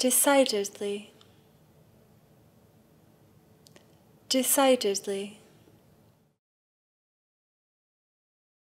decidedly, decidedly.